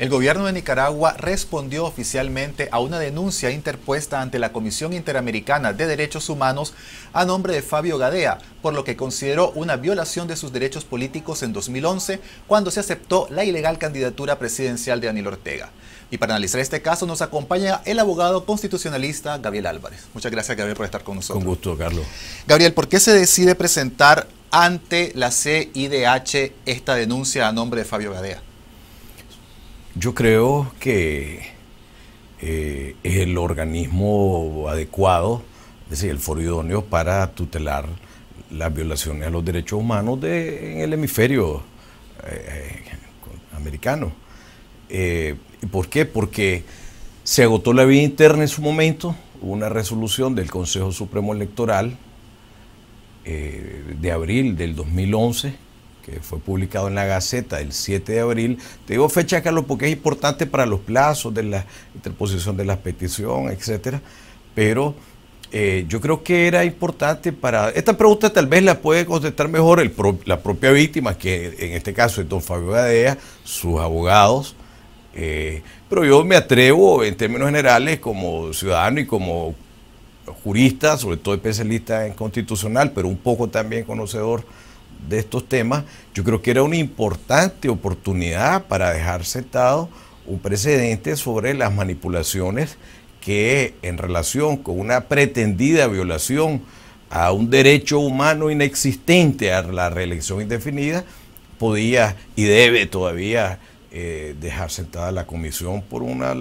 El gobierno de Nicaragua respondió oficialmente a una denuncia interpuesta ante la Comisión Interamericana de Derechos Humanos a nombre de Fabio Gadea, por lo que consideró una violación de sus derechos políticos en 2011 cuando se aceptó la ilegal candidatura presidencial de Daniel Ortega. Y para analizar este caso nos acompaña el abogado constitucionalista Gabriel Álvarez. Muchas gracias Gabriel por estar con nosotros. Con gusto, Carlos. Gabriel, ¿por qué se decide presentar ante la CIDH esta denuncia a nombre de Fabio Gadea? Yo creo que es eh, el organismo adecuado, es decir, el foro idóneo para tutelar las violaciones a los derechos humanos en el hemisferio eh, eh, americano. ¿Por qué? Porque se agotó la vía interna en su momento, hubo una resolución del Consejo Supremo Electoral de abril del 2011 que fue publicado en la Gaceta el 7 de abril. Te digo fecha, Carlos, porque es importante para los plazos de la interposición de la petición, etcétera. Pero eh, yo creo que era importante para. Esta pregunta tal vez la puede contestar mejor la propia víctima, que en este caso es don Fabio Gadea, sus abogados. Eh, pero yo me atrevo, en términos generales, como ciudadano y como jurista, sobre todo especialista en constitucional, pero un poco también conocedor de estos temas, yo creo que era una importante oportunidad para dejar sentado un precedente sobre las manipulaciones que en relación con una pretendida violación a un derecho humano inexistente a la reelección indefinida, podía y debe todavía eh, dejar sentada la comisión por una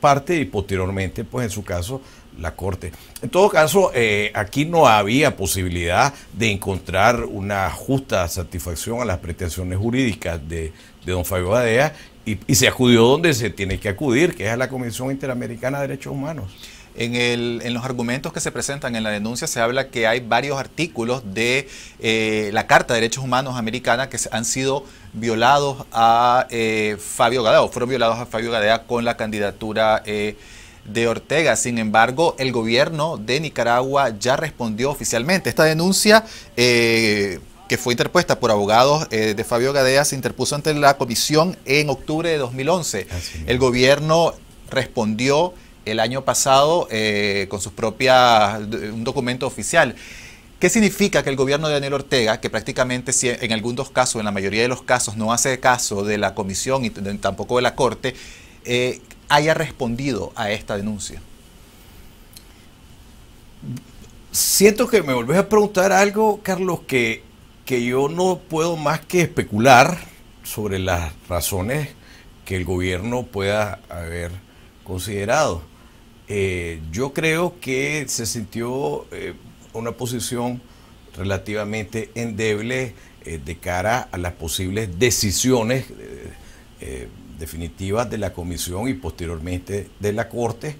parte y posteriormente, pues en su caso, la Corte. En todo caso, eh, aquí no había posibilidad de encontrar una justa satisfacción a las pretensiones jurídicas de, don Fabio Gadea, y, se acudió donde se tiene que acudir, que es a la Comisión Interamericana de Derechos Humanos. En, el, en los argumentos que se presentan en la denuncia se habla que hay varios artículos de eh, la Carta de Derechos Humanos Americana que han sido violados a eh, Fabio Gadea o fueron violados a Fabio Gadea con la candidatura de Ortega. Sin embargo, el gobierno de Nicaragua ya respondió oficialmente. Esta denuncia eh, que fue interpuesta por abogados eh, de Fabio Gadea se interpuso ante la comisión en octubre de 2011. El gobierno respondió el año pasado eh, con sus propias un documento oficial. ¿Qué significa que el gobierno de Daniel Ortega, que prácticamente en algunos casos, en la mayoría de los casos, no hace caso de la comisión y tampoco de la corte, eh, haya respondido a esta denuncia? Siento que me volvés a preguntar algo, Carlos, que, que yo no puedo más que especular sobre las razones que el gobierno pueda haber considerado. Eh, yo creo que se sintió eh, una posición relativamente endeble de cara a las posibles decisiones definitivas de la Comisión y posteriormente de la Corte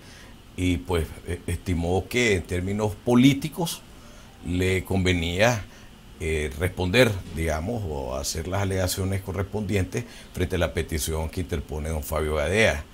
y pues eh, estimó que en términos políticos le convenía eh, responder, digamos, o hacer las alegaciones correspondientes frente a la petición que interpone don Fabio Gadea.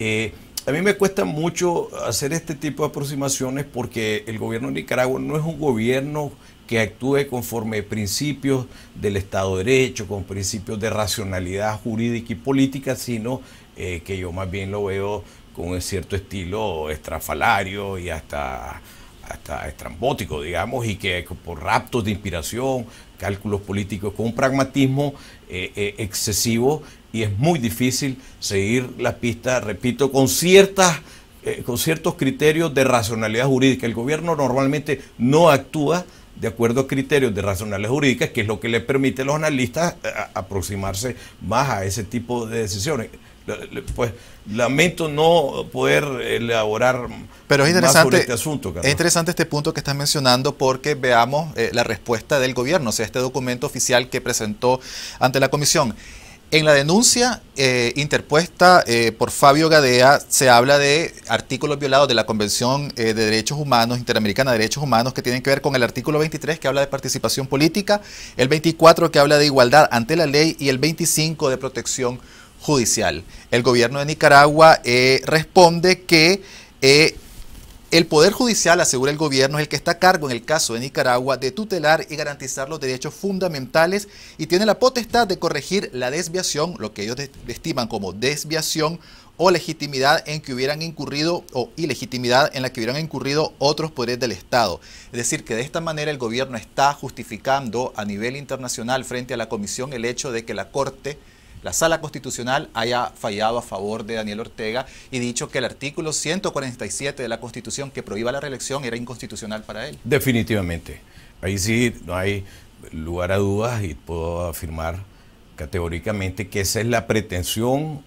Eh, a mí me cuesta mucho hacer este tipo de aproximaciones porque el gobierno de Nicaragua no es un gobierno que actúe conforme principios del Estado de Derecho, con principios de racionalidad jurídica y política, sino eh, que yo más bien lo veo con un cierto estilo estrafalario y hasta, hasta estrambótico, digamos, y que por raptos de inspiración, cálculos políticos, con un pragmatismo eh, eh, excesivo y es muy difícil seguir la pista, repito, con ciertas... con ciertos criterios de racionalidad jurídica. El gobierno normalmente no actúa de acuerdo a criterios de racionales jurídicas, que es lo que le permite a los analistas eh, aproximarse más a ese tipo de decisiones. Pues lamento no poder elaborar Pero es más sobre este asunto. Es interesante este punto que estás mencionando porque veamos eh, la respuesta del gobierno, o sea, este documento oficial que presentó ante la comisión. En la denuncia eh, interpuesta eh, por Fabio Gadea se habla de artículos violados de la Convención eh, de Derechos Humanos Interamericana de Derechos Humanos que tienen que ver con el artículo 23 que habla de participación política, el 24 que habla de igualdad ante la ley y el 25 de protección judicial. El gobierno de Nicaragua responde que el Poder Judicial, asegura el gobierno, es el que está a cargo en el caso de Nicaragua de tutelar y garantizar los derechos fundamentales y tiene la potestad de corregir la desviación, lo que ellos estiman como desviación o legitimidad en que hubieran incurrido o ilegitimidad en la que hubieran incurrido otros poderes del Estado. Es decir, que de esta manera el gobierno está justificando a nivel internacional frente a la Comisión el hecho de que la Corte la sala constitucional haya fallado a favor de Daniel Ortega y dicho que el artículo 147 de la Constitución que prohíba la reelección era inconstitucional para él. Definitivamente. Ahí sí no hay lugar a dudas y puedo afirmar categóricamente que esa es la pretensión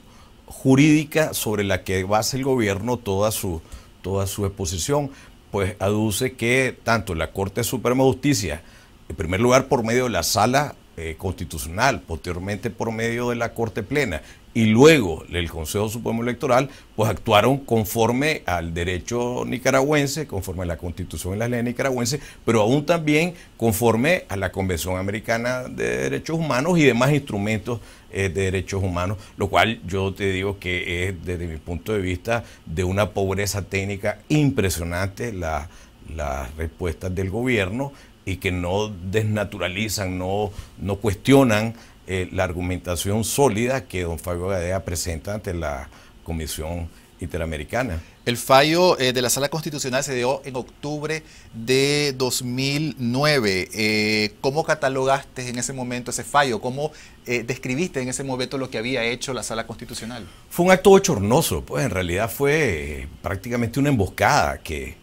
jurídica sobre la que basa el gobierno toda su, toda su exposición, pues aduce que tanto la Corte Suprema de Justicia, en primer lugar por medio de la sala eh, constitucional, posteriormente por medio de la Corte Plena y luego el Consejo Supremo Electoral, pues actuaron conforme al derecho nicaragüense, conforme a la Constitución y las leyes nicaragüenses, pero aún también conforme a la Convención Americana de Derechos Humanos y demás instrumentos eh, de derechos humanos, lo cual yo te digo que es desde mi punto de vista de una pobreza técnica impresionante la, las respuestas del gobierno y que no desnaturalizan, no, no cuestionan eh, la argumentación sólida que don Fabio Gadea presenta ante la Comisión Interamericana. El fallo eh, de la Sala Constitucional se dio en octubre de 2009. Eh, ¿Cómo catalogaste en ese momento ese fallo? ¿Cómo describiste en ese momento lo que había hecho la Sala Constitucional? Fue un acto bochornoso, pues en realidad fue prácticamente una emboscada que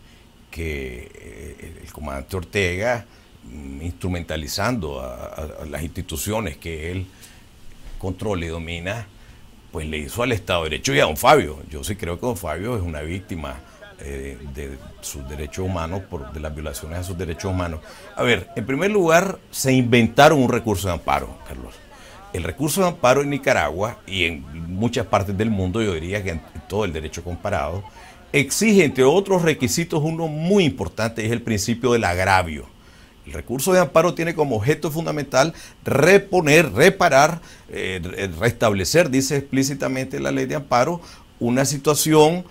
que eh, el comandante Ortega, mm, instrumentalizando a, las instituciones que él controla y domina, pues le hizo al Estado de Derecho y a don Fabio. Yo sí creo que don Fabio es una víctima eh, de sus derechos humanos, por, de las violaciones a sus derechos humanos. A ver, en primer lugar, se inventaron un recurso de amparo, Carlos. El recurso de amparo en Nicaragua y en muchas partes del mundo, yo diría que en todo el derecho comparado, exige, entre otros requisitos, uno muy importante, es el principio del agravio. El recurso de amparo tiene como objeto fundamental reponer, reparar, eh, restablecer, dice explícitamente la ley de amparo, una situación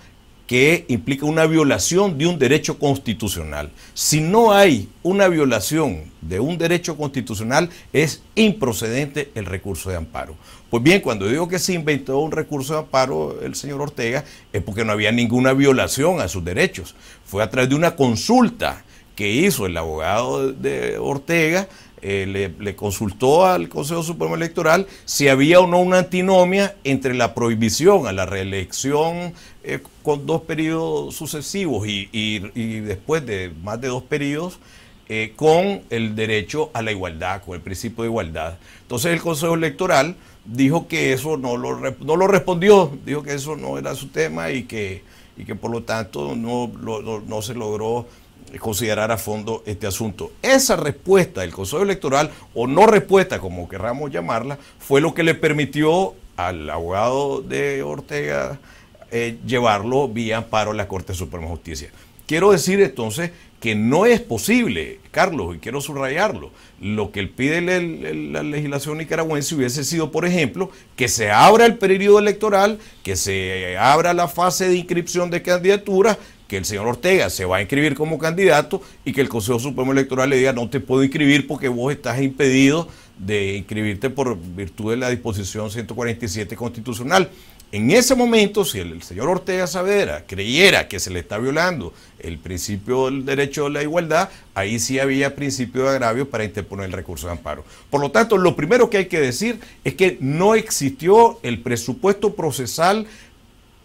que implica una violación de un derecho constitucional. Si no hay una violación de un derecho constitucional, es improcedente el recurso de amparo. Pues bien, cuando digo que se inventó un recurso de amparo el señor Ortega, es porque no había ninguna violación a sus derechos. Fue a través de una consulta que hizo el abogado de Ortega eh, le, consultó al Consejo Supremo Electoral si había o no una antinomia entre la prohibición a la reelección eh, con dos periodos sucesivos y, después de más de dos periodos eh, con el derecho a la igualdad, con el principio de igualdad. Entonces el Consejo Electoral dijo que eso no no lo respondió, dijo que eso no era su tema y que y que por lo tanto no, se logró considerar a fondo este asunto. Esa respuesta del Consejo Electoral, o no respuesta, como querramos llamarla, fue lo que le permitió al abogado de Ortega eh, llevarlo vía amparo a la Corte Suprema de Justicia. Quiero decir entonces que no es posible, Carlos, y quiero subrayarlo, lo que pide la legislación nicaragüense hubiese sido, por ejemplo, que se abra el periodo electoral, que se abra la fase de inscripción de candidaturas, que el señor Ortega se va a inscribir como candidato y que el Consejo Supremo Electoral le diga no te puedo inscribir porque vos estás impedido de inscribirte por virtud de la disposición 147 constitucional. En ese momento, si el, señor Ortega Saavedra creyera que se le está violando el principio del derecho a la igualdad, ahí sí había principio de agravio para interponer el recurso de amparo. Por lo tanto, lo primero que hay que decir es que no existió el presupuesto procesal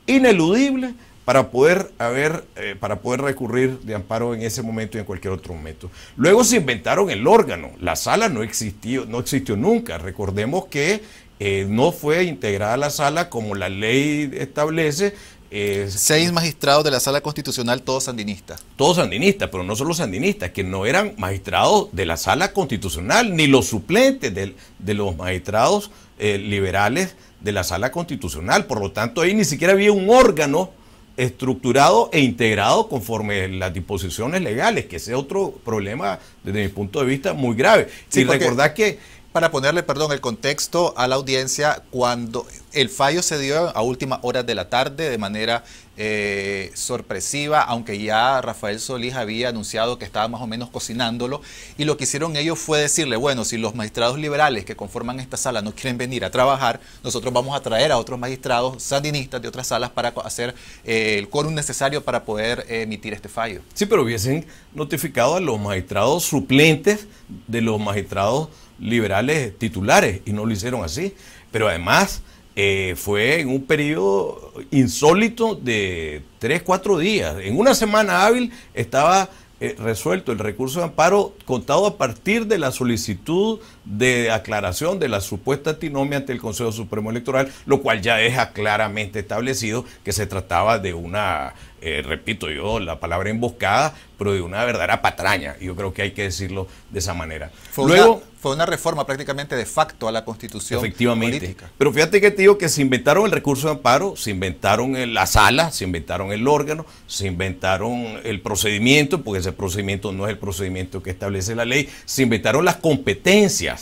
ineludible para poder, haber, eh, para poder recurrir de amparo en ese momento y en cualquier otro momento. Luego se inventaron el órgano, la sala no existió, no existió nunca. Recordemos que eh, no fue integrada la sala como la ley establece. Eh, Seis magistrados de la sala constitucional, todos sandinistas. Todos sandinistas, pero no solo sandinistas, que no eran magistrados de la sala constitucional, ni los suplentes de, de los magistrados eh, liberales de la sala constitucional. Por lo tanto, ahí ni siquiera había un órgano estructurado e integrado conforme las disposiciones legales, que ese es otro problema desde mi punto de vista muy grave. Sí, y recordad que para ponerle, perdón, el contexto a la audiencia, cuando el fallo se dio a última horas de la tarde de manera eh, sorpresiva, aunque ya Rafael Solís había anunciado que estaba más o menos cocinándolo, y lo que hicieron ellos fue decirle, bueno, si los magistrados liberales que conforman esta sala no quieren venir a trabajar, nosotros vamos a traer a otros magistrados sandinistas de otras salas para hacer eh, el quórum necesario para poder eh, emitir este fallo. Sí, pero hubiesen notificado a los magistrados suplentes de los magistrados liberales titulares y no lo hicieron así. Pero además eh, fue en un periodo insólito de tres, cuatro días. En una semana hábil estaba eh, resuelto el recurso de amparo contado a partir de la solicitud de aclaración de la supuesta antinomia ante el Consejo Supremo Electoral, lo cual ya deja claramente establecido que se trataba de una, eh, repito yo, la palabra emboscada, pero de una verdadera patraña. Yo creo que hay que decirlo de esa manera. Fue Luego, una, fue una reforma prácticamente de facto a la constitución. Efectivamente. Pero fíjate que te digo que se inventaron el recurso de amparo, se inventaron la sala, se inventaron el órgano, se inventaron el procedimiento, porque ese procedimiento no es el procedimiento que establece la ley, se inventaron las competencias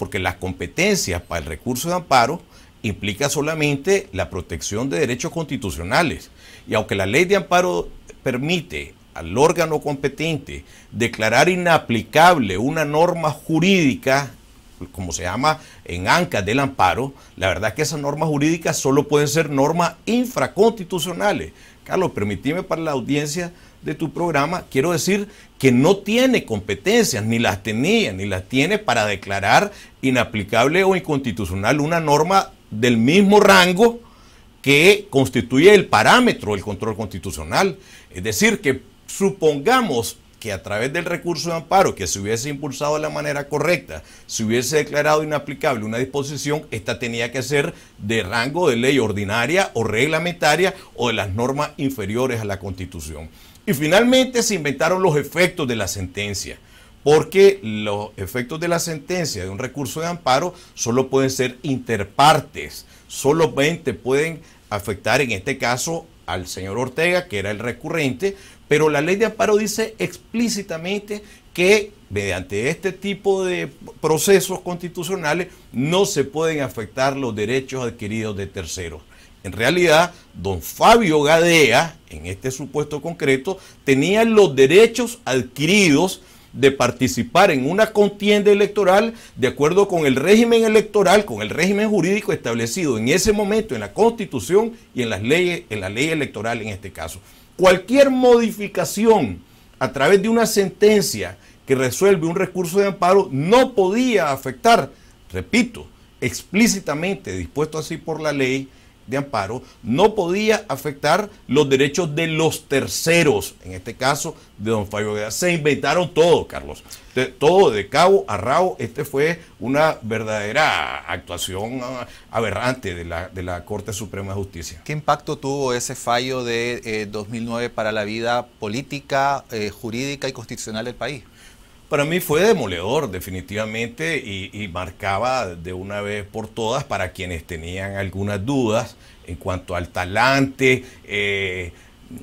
porque las competencias para el recurso de amparo implica solamente la protección de derechos constitucionales. Y aunque la ley de amparo permite al órgano competente declarar inaplicable una norma jurídica, como se llama en ANCAS del amparo, la verdad es que esas normas jurídicas solo pueden ser normas infraconstitucionales, Carlos, permitime para la audiencia de tu programa, quiero decir que no tiene competencias, ni las tenía, ni las tiene para declarar inaplicable o inconstitucional una norma del mismo rango que constituye el parámetro del control constitucional. Es decir, que supongamos que a través del recurso de amparo que se hubiese impulsado de la manera correcta, se hubiese declarado inaplicable una disposición, esta tenía que ser de rango de ley ordinaria o reglamentaria o de las normas inferiores a la Constitución. Y finalmente se inventaron los efectos de la sentencia porque los efectos de la sentencia de un recurso de amparo solo pueden ser interpartes, solamente pueden afectar en este caso al señor Ortega, que era el recurrente, pero la ley de amparo dice explícitamente que mediante este tipo de procesos constitucionales no se pueden afectar los derechos adquiridos de terceros. En realidad, don Fabio Gadea, en este supuesto concreto, tenía los derechos adquiridos de participar en una contienda electoral de acuerdo con el régimen electoral, con el régimen jurídico establecido en ese momento en la Constitución y en las leyes, en la ley electoral en este caso. Cualquier modificación a través de una sentencia que resuelve un recurso de amparo no podía afectar, repito, explícitamente dispuesto así por la ley, de amparo no podía afectar los derechos de los terceros, en este caso de don Fabio Se inventaron todo, Carlos. todo de cabo a rabo. Este fue una verdadera actuación ah, aberrante de la, Corte Suprema de Justicia. ¿Qué impacto tuvo ese fallo de 2009 eh, para la vida política, eh, jurídica y constitucional del país? Para mí fue demoledor, definitivamente, y, marcaba de una vez por todas para quienes tenían algunas dudas en cuanto al talante eh,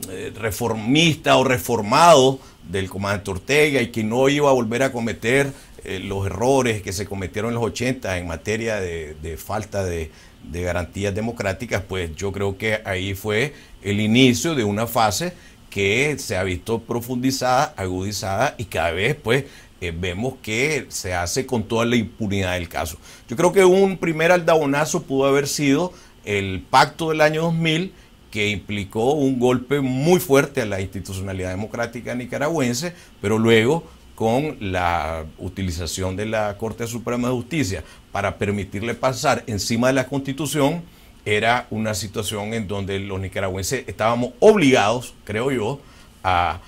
eh, reformista o reformado del comandante Ortega y que no iba a volver a cometer eh, los errores que se cometieron en los 80 en materia de, falta de, de garantías democráticas, pues yo creo que ahí fue el inicio de una fase que se ha visto profundizada, agudizada y cada vez pues eh, vemos que se hace con toda la impunidad del caso. Yo creo que un primer aldabonazo pudo haber sido el pacto del año 2000 que implicó un golpe muy fuerte a la institucionalidad democrática nicaragüense, pero luego con la utilización de la Corte Suprema de Justicia para permitirle pasar encima de la Constitución era una situación en donde los nicaragüenses estábamos obligados, creo yo, a,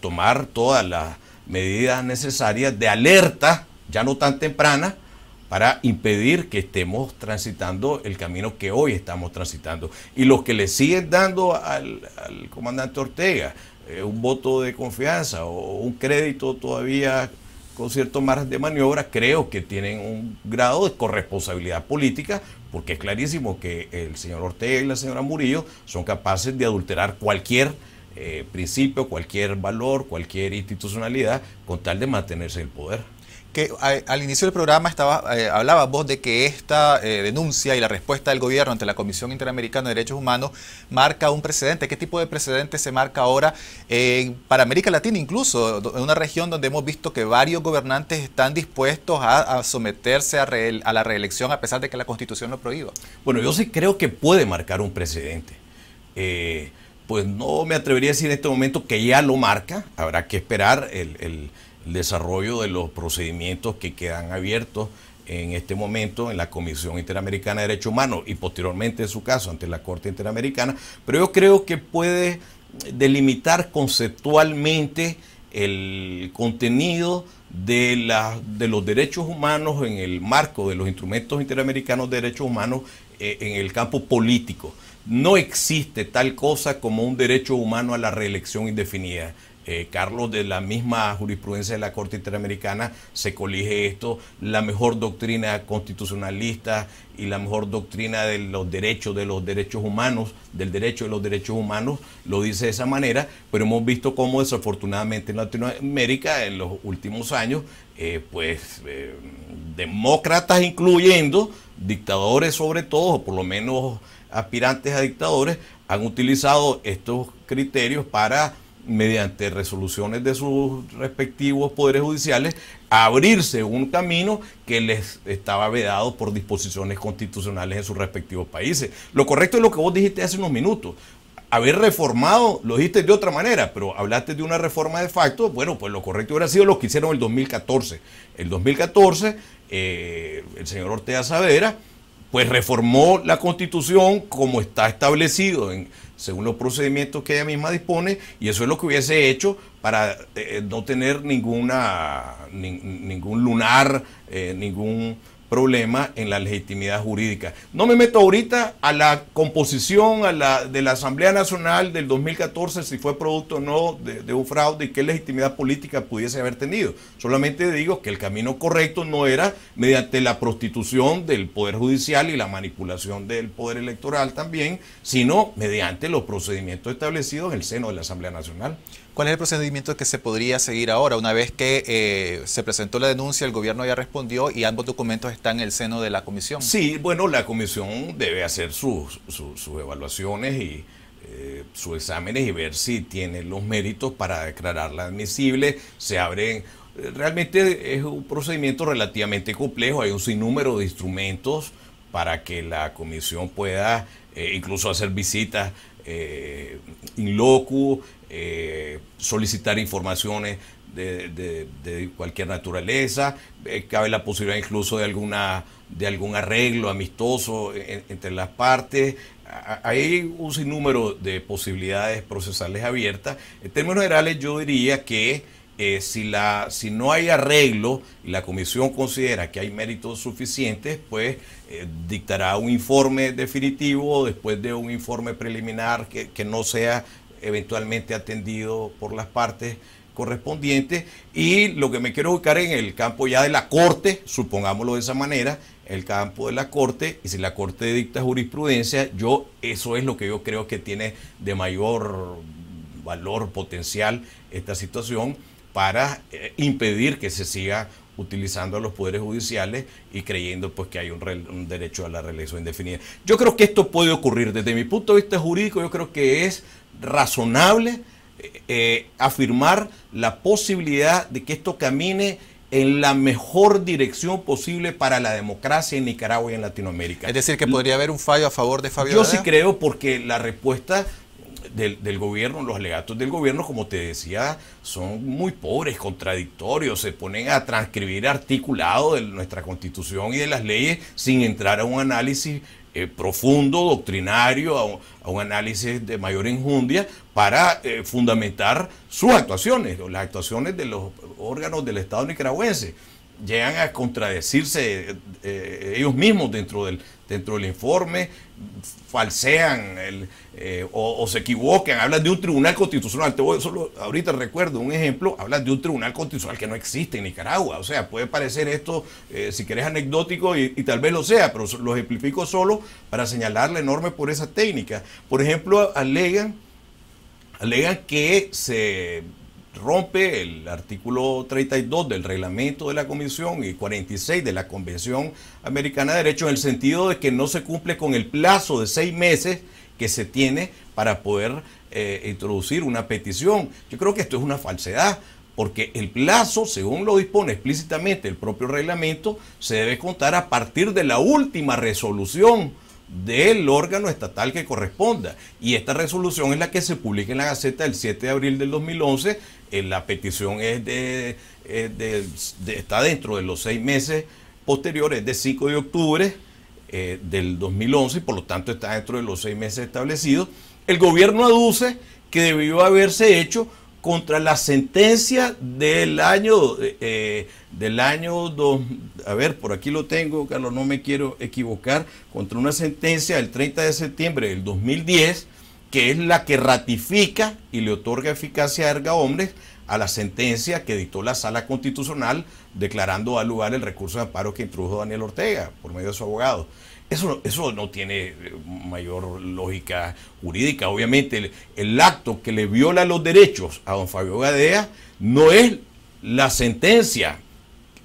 tomar todas las medidas necesarias de alerta, ya no tan temprana, para impedir que estemos transitando el camino que hoy estamos transitando. Y los que le siguen dando al, comandante Ortega eh, un voto de confianza o un crédito todavía con cierto margen de maniobra, creo que tienen un grado de corresponsabilidad política porque es clarísimo que el señor Ortega y la señora Murillo son capaces de adulterar cualquier eh, principio, cualquier valor, cualquier institucionalidad, con tal de mantenerse el poder que al inicio del programa estaba, eh, hablaba vos de que esta eh, denuncia y la respuesta del gobierno ante la Comisión Interamericana de Derechos Humanos marca un precedente. ¿Qué tipo de precedente se marca ahora eh, para América Latina incluso? En una región donde hemos visto que varios gobernantes están dispuestos a, someterse a, la reelección a pesar de que la Constitución lo prohíba. Bueno, yo sí creo que puede marcar un precedente. pues no me atrevería a decir en este momento que ya lo marca. Habrá que esperar el el desarrollo de los procedimientos que quedan abiertos en este momento en la Comisión Interamericana de Derechos Humanos y posteriormente en su caso ante la Corte Interamericana, pero yo creo que puede delimitar conceptualmente el contenido de, los derechos humanos en el marco de los instrumentos interamericanos de derechos humanos eh, en el campo político. No existe tal cosa como un derecho humano a la reelección indefinida. Eh, Carlos, de la misma jurisprudencia de la Corte Interamericana se colige esto, la mejor doctrina constitucionalista y la mejor doctrina de los derechos, de los derechos humanos, del derecho de los derechos humanos, lo dice de esa manera, pero hemos visto cómo desafortunadamente en Latinoamérica en los últimos años, eh, pues eh, demócratas incluyendo, dictadores sobre todo, o por lo menos aspirantes a dictadores, han utilizado estos criterios para mediante resoluciones de sus respectivos poderes judiciales, abrirse un camino que les estaba vedado por disposiciones constitucionales en sus respectivos países. Lo correcto es lo que vos dijiste hace unos minutos. Haber reformado, lo dijiste de otra manera, pero hablaste de una reforma de facto, bueno, pues lo correcto hubiera sido lo que hicieron en el 2014. El 2014, eh, el señor Ortega Saavedra, pues reformó la constitución como está establecido en según los procedimientos que ella misma dispone, y eso es lo que hubiese hecho para eh, eh, no tener ninguna, ningún lunar, eh, ningún problema en la legitimidad jurídica. No me meto ahorita a la composición de la Asamblea Nacional del 2014, si fue producto o no de, de un fraude y qué legitimidad política pudiese haber tenido. Solamente digo que el camino correcto no era mediante la prostitución del Poder Judicial y la manipulación del Poder Electoral también, sino mediante los procedimientos establecidos en el seno de la Asamblea Nacional. ¿Cuál es el procedimiento que se podría seguir ahora? Una vez que eh, se presentó la denuncia, el gobierno ya respondió y ambos documentos están en el seno de la comisión. Sí, bueno, la comisión debe hacer sus, evaluaciones y eh, sus exámenes y ver si tiene los méritos para declararla admisible. Se abren eh, realmente es un procedimiento relativamente complejo, hay un sinnúmero de instrumentos para que la comisión pueda incluso hacer visitas in loco, eh, solicitar informaciones de, cualquier naturaleza, eh, cabe la posibilidad incluso de, alguna, de algún arreglo amistoso entre las partes. hay un sinnúmero de posibilidades procesales abiertas. En términos generales yo diría que eh, si, la, si no hay arreglo y la comisión considera que hay méritos suficientes, pues dictará un informe definitivo después de un informe preliminar que, que no sea eventualmente atendido por las partes correspondientes y lo que me quiero buscar en el campo ya de la Corte, supongámoslo de esa manera, el campo de la Corte, y si la Corte dicta jurisprudencia, yo eso es lo que yo creo que tiene de mayor valor potencial esta situación para eh, impedir que se siga utilizando los poderes judiciales y creyendo pues que hay un, un, derecho a la reelección indefinida. Yo creo que esto puede ocurrir desde mi punto de vista jurídico, yo creo que es razonable eh, eh, afirmar la posibilidad de que esto camine en la mejor dirección posible para la democracia en Nicaragua y en Latinoamérica. Es decir, que podría haber un fallo a favor de Fabio. Yo sí creo porque la respuesta del, del, gobierno, los alegatos del gobierno, como te decía, son muy pobres, contradictorios, se ponen a transcribir articulado de nuestra constitución y de las leyes sin entrar a un análisis eh, profundo, doctrinario, a un, análisis de mayor enjundia para eh, fundamentar sus actuaciones, las actuaciones de los órganos del Estado nicaragüense. Llegan a contradecirse eh, ellos mismos dentro del, dentro del informe, falsean eh, o, se equivocan, hablan de un tribunal constitucional. Te voy solo ahorita recuerdo un ejemplo, hablan de un tribunal constitucional que no existe en Nicaragua. O sea, puede parecer esto, eh, si querés, anecdótico y, tal vez lo sea, pero lo ejemplifico solo para señalar la enorme por esa técnica. Por ejemplo, alegan, alegan que se rompe el artículo 32 del reglamento de la Comisión y 46 de la Convención Americana de Derechos en el sentido de que no se cumple con el plazo de seis meses que se tiene para poder eh, introducir una petición. Yo creo que esto es una falsedad porque el plazo, según lo dispone explícitamente el propio reglamento, se debe contar a partir de la última resolución del órgano estatal que corresponda. Y esta resolución es la que se publica en la Gaceta del 7 de abril del 2011 eh, la petición es de, está dentro de los seis meses posteriores, de 5 de octubre eh, del 2011, por lo tanto está dentro de los seis meses establecidos. El gobierno aduce que debió haberse hecho contra la sentencia del año eh, del año dos, a ver por aquí lo tengo Carlos no me quiero equivocar contra una sentencia del 30 de septiembre del 2010 que es la que ratifica y le otorga eficacia a erga a la sentencia que dictó la Sala Constitucional declarando al lugar el recurso de amparo que introdujo Daniel Ortega por medio de su abogado. Eso, eso no tiene eh, mayor lógica jurídica. Obviamente, el, acto que le viola los derechos a don Fabio Gadea no es la sentencia,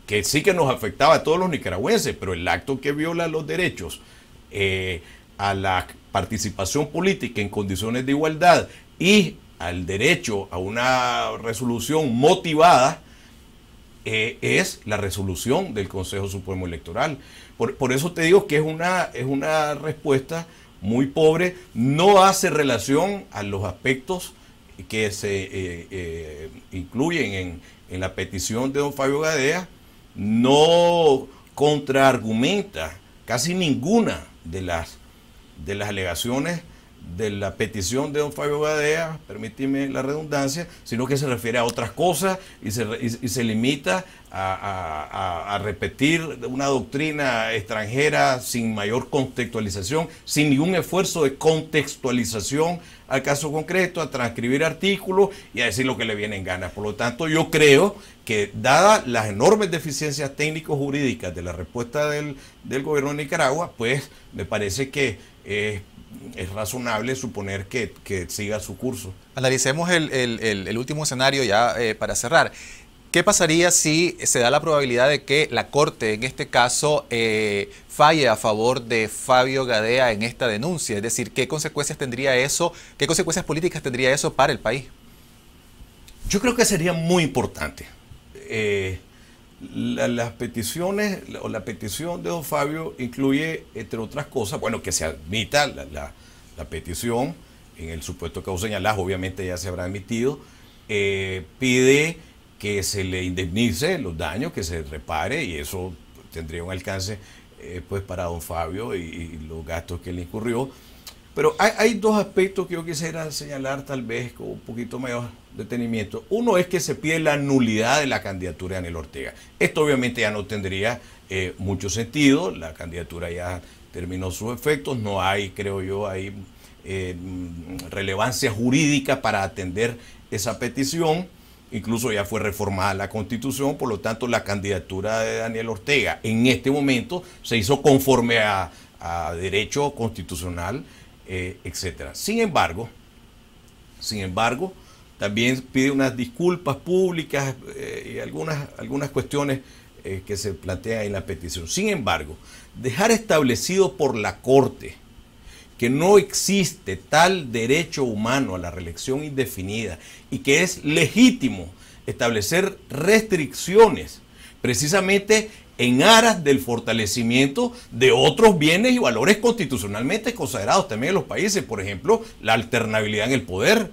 que sí que nos afectaba a todos los nicaragüenses, pero el acto que viola los derechos eh, a la participación política en condiciones de igualdad y al derecho a una resolución motivada, eh, es la resolución del Consejo Supremo Electoral. Por, eso te digo que es una, es una respuesta muy pobre, no hace relación a los aspectos que se eh, eh, incluyen en, en, la petición de don Fabio Gadea, no contraargumenta casi ninguna de las de las alegaciones de la petición de don Fabio Gadea, permíteme la redundancia, sino que se refiere a otras cosas y se, y, se limita a, repetir una doctrina extranjera sin mayor contextualización, sin ningún esfuerzo de contextualización al caso concreto, a transcribir artículos y a decir lo que le vienen ganas. Por lo tanto, yo creo que dadas las enormes deficiencias técnico-jurídicas de la respuesta del, del gobierno de Nicaragua, pues me parece que es, razonable suponer que, siga su curso. Analicemos el, último escenario ya eh, para cerrar. ¿Qué pasaría si se da la probabilidad de que la Corte, en este caso, eh, falle a favor de Fabio Gadea en esta denuncia? Es decir, ¿qué consecuencias tendría eso? ¿Qué consecuencias políticas tendría eso para el país? Yo creo que sería muy importante. Eh, las peticiones o la, petición de don Fabio incluye, entre otras cosas, bueno, que se admita la, petición en el supuesto que vos obviamente ya se habrá admitido, eh, pide que se le indemnice los daños, que se repare y eso tendría un alcance eh, pues para don Fabio y los gastos que le incurrió. Pero hay, dos aspectos que yo quisiera señalar tal vez con un poquito mayor detenimiento. Uno es que se pide la nulidad de la candidatura de Daniel Ortega. Esto obviamente ya no tendría eh, mucho sentido, la candidatura ya terminó sus efectos, no hay, creo yo, hay eh, relevancia jurídica para atender esa petición. Incluso ya fue reformada la constitución, por lo tanto la candidatura de Daniel Ortega en este momento se hizo conforme a derecho constitucional eh, sin embargo, sin embargo, también pide unas disculpas públicas eh, y algunas, algunas cuestiones eh, que se plantean en la petición. Sin embargo, dejar establecido por la Corte que no existe tal derecho humano a la reelección indefinida y que es legítimo establecer restricciones precisamente en aras del fortalecimiento de otros bienes y valores constitucionalmente consagrados también en los países, por ejemplo, la alternabilidad en el poder,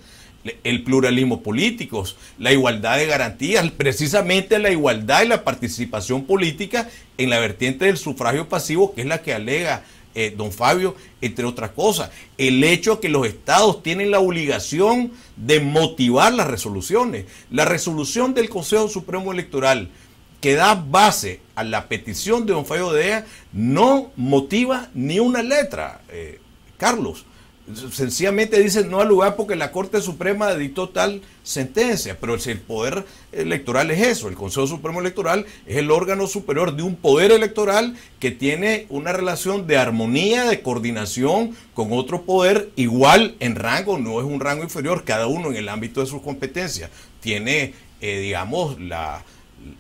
el pluralismo político, la igualdad de garantías, precisamente la igualdad y la participación política en la vertiente del sufragio pasivo, que es la que alega eh, don Fabio, entre otras cosas, el hecho que los estados tienen la obligación de motivar las resoluciones. La resolución del Consejo Supremo Electoral que da base a la petición de don Fayo de no motiva ni una letra, eh, Carlos. Sencillamente dice no al lugar porque la Corte Suprema dictó tal sentencia, pero si el poder electoral es eso, el Consejo Supremo Electoral es el órgano superior de un poder electoral que tiene una relación de armonía, de coordinación con otro poder igual en rango, no es un rango inferior, cada uno en el ámbito de sus competencias. Tiene, eh, digamos, la,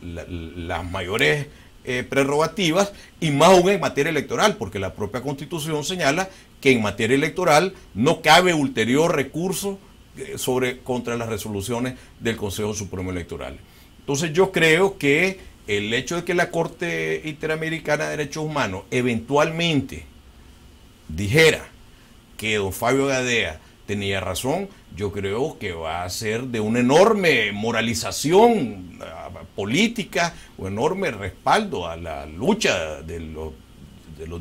las mayores eh, prerrogativas y más aún en materia electoral, porque la propia constitución señala que en materia electoral no cabe ulterior recurso eh, sobre, contra las resoluciones del Consejo Supremo Electoral. Entonces yo creo que el hecho de que la Corte Interamericana de Derechos Humanos eventualmente dijera que don Fabio Gadea tenía razón. Yo creo que va a ser de una enorme moralización eh, política o enorme respaldo a la lucha de los,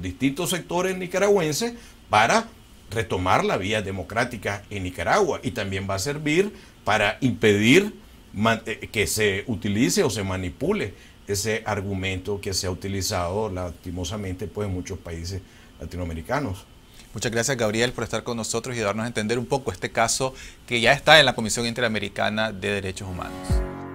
distintos sectores nicaragüenses para retomar la vía democrática en Nicaragua y también va a servir para impedir eh, que se utilice o se manipule ese argumento que se ha utilizado lastimosamente pues, en muchos países latinoamericanos. Muchas gracias Gabriel por estar con nosotros y darnos a entender un poco este caso que ya está en la Comisión Interamericana de Derechos Humanos.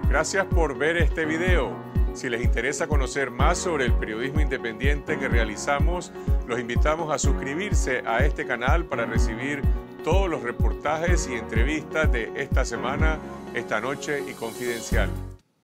Gracias por ver este video. Si les interesa conocer más sobre el periodismo independiente que realizamos, los invitamos a suscribirse a este canal para recibir todos los reportajes y entrevistas de esta semana, esta noche y confidencial.